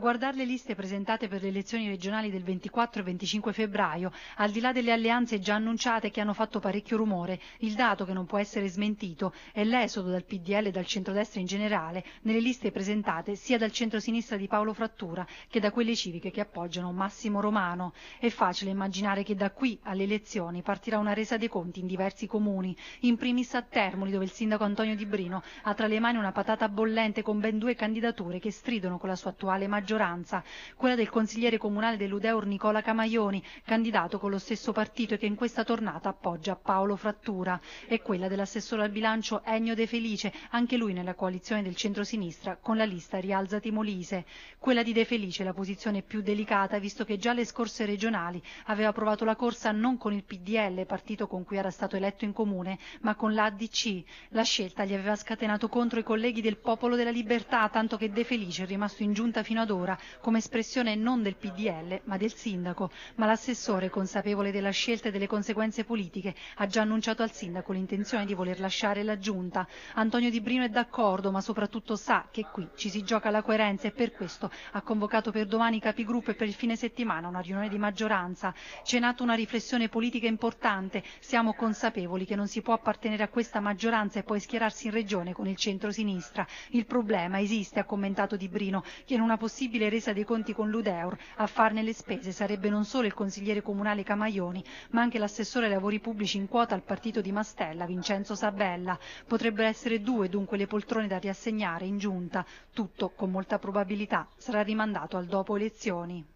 guardare le liste presentate per le elezioni regionali del 24 e 25 febbraio, al di là delle alleanze già annunciate che hanno fatto parecchio rumore, il dato che non può essere smentito è l'esodo dal PDL e dal centrodestra in generale nelle liste presentate sia dal centrosinistra di Paolo Frattura che da quelle civiche che appoggiano Massimo Romano. È facile immaginare che da qui alle elezioni partirà una resa dei conti in diversi comuni, in primis a Termoli dove il sindaco Antonio Di Brino ha tra le mani una patata bollente con ben due candidature che stridono con la sua attuale maggioranza maggioranza, quella del consigliere comunale dell'Udeur Nicola Camaioni, candidato con lo stesso partito e che in questa tornata appoggia Paolo Frattura, e quella dell'assessore al bilancio Ennio De Felice, anche lui nella coalizione del centrosinistra con la lista Rialzati Molise. Quella di De Felice è la posizione più delicata visto che già le scorse regionali aveva provato la corsa non con il PDL, partito con cui era stato eletto in comune, ma con l'ADC. La scelta gli aveva scatenato contro i colleghi del Popolo della Libertà, tanto che De Felice è rimasto in giunta fino ad ora allora come espressione non del PDL ma del sindaco, ma l'assessore consapevole della scelta e delle conseguenze politiche ha già annunciato al sindaco l'intenzione di voler lasciare la giunta. Antonio Di Brino è d'accordo ma soprattutto sa che qui ci si gioca la coerenza e per questo ha convocato per domani i capigruppo e per il fine settimana una riunione di maggioranza. C'è nata una riflessione politica importante, siamo consapevoli che non si può appartenere a questa maggioranza e poi schierarsi in regione con il centro-sinistra. Il problema esiste, ha commentato Di Brino, che in una possibile possibile resa dei conti con l'Udeur. A farne le spese sarebbe non solo il consigliere comunale Camaioni, ma anche l'assessore ai lavori pubblici in quota al partito di Mastella, Vincenzo Sabella. Potrebbero essere due dunque le poltrone da riassegnare in giunta. Tutto, con molta probabilità, sarà rimandato al dopo elezioni.